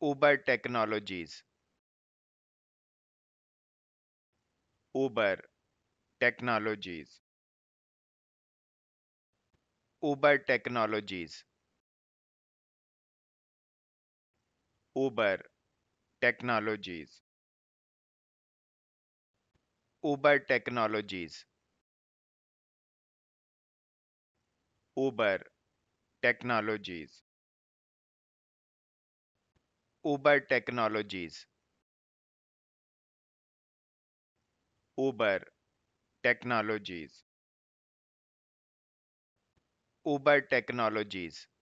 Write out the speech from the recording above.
Uber Technologies. Uber Technologies. Uber Technologies. Uber Technologies. Uber Technologies. Uber Technologies. Uber Technologies. Uber Technologies. Uber Technologies.